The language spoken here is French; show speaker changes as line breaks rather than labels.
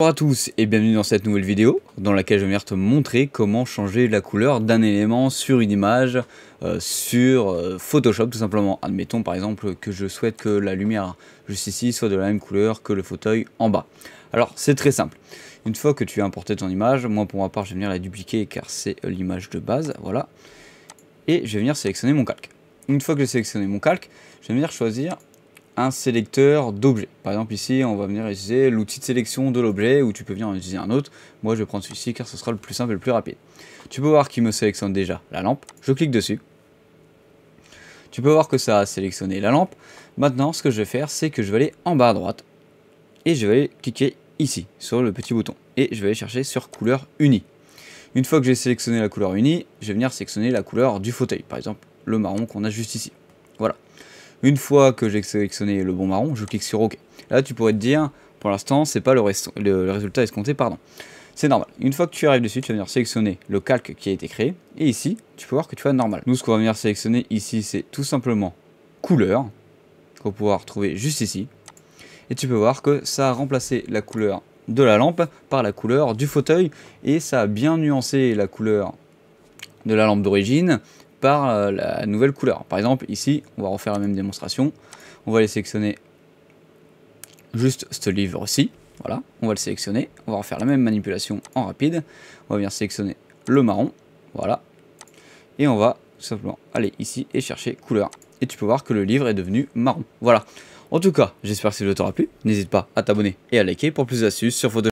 Bonjour à tous et bienvenue dans cette nouvelle vidéo dans laquelle je vais venir te montrer comment changer la couleur d'un élément sur une image euh, sur euh, Photoshop tout simplement. Admettons par exemple que je souhaite que la lumière juste ici soit de la même couleur que le fauteuil en bas. Alors c'est très simple. Une fois que tu as importé ton image, moi pour ma part je vais venir la dupliquer car c'est l'image de base, voilà. Et je vais venir sélectionner mon calque. Une fois que j'ai sélectionné mon calque, je vais venir choisir un sélecteur d'objets. Par exemple ici, on va venir utiliser l'outil de sélection de l'objet ou tu peux venir utiliser un autre. Moi, je vais prendre celui-ci car ce sera le plus simple et le plus rapide. Tu peux voir qu'il me sélectionne déjà la lampe. Je clique dessus. Tu peux voir que ça a sélectionné la lampe. Maintenant, ce que je vais faire, c'est que je vais aller en bas à droite et je vais cliquer ici sur le petit bouton et je vais aller chercher sur couleur unie. Une fois que j'ai sélectionné la couleur unie, je vais venir sélectionner la couleur du fauteuil, par exemple le marron qu'on a juste ici. Voilà. Une fois que j'ai sélectionné le bon marron, je clique sur OK. Là, tu pourrais te dire, pour l'instant, c'est pas le, le, résultat escompté, pardon. C'est normal. Une fois que tu arrives dessus, tu vas venir sélectionner le calque qui a été créé. Et ici, tu peux voir que tu vois normal. Nous, ce qu'on va venir sélectionner ici, c'est tout simplement couleur, qu'on va pouvoir trouver juste ici. Et tu peux voir que ça a remplacé la couleur de la lampe par la couleur du fauteuil et ça a bien nuancé la couleur de la lampe d'origine par la nouvelle couleur. Par exemple, ici, on va refaire la même démonstration. On va aller sélectionner juste ce livre-ci. Voilà, on va le sélectionner. On va refaire la même manipulation en rapide. On va bien sélectionner le marron. Voilà. Et on va tout simplement aller ici et chercher couleur. Et tu peux voir que le livre est devenu marron. Voilà. En tout cas, j'espère que ça t'aura plu. N'hésite pas à t'abonner et à liker pour plus d'astuces sur Photoshop.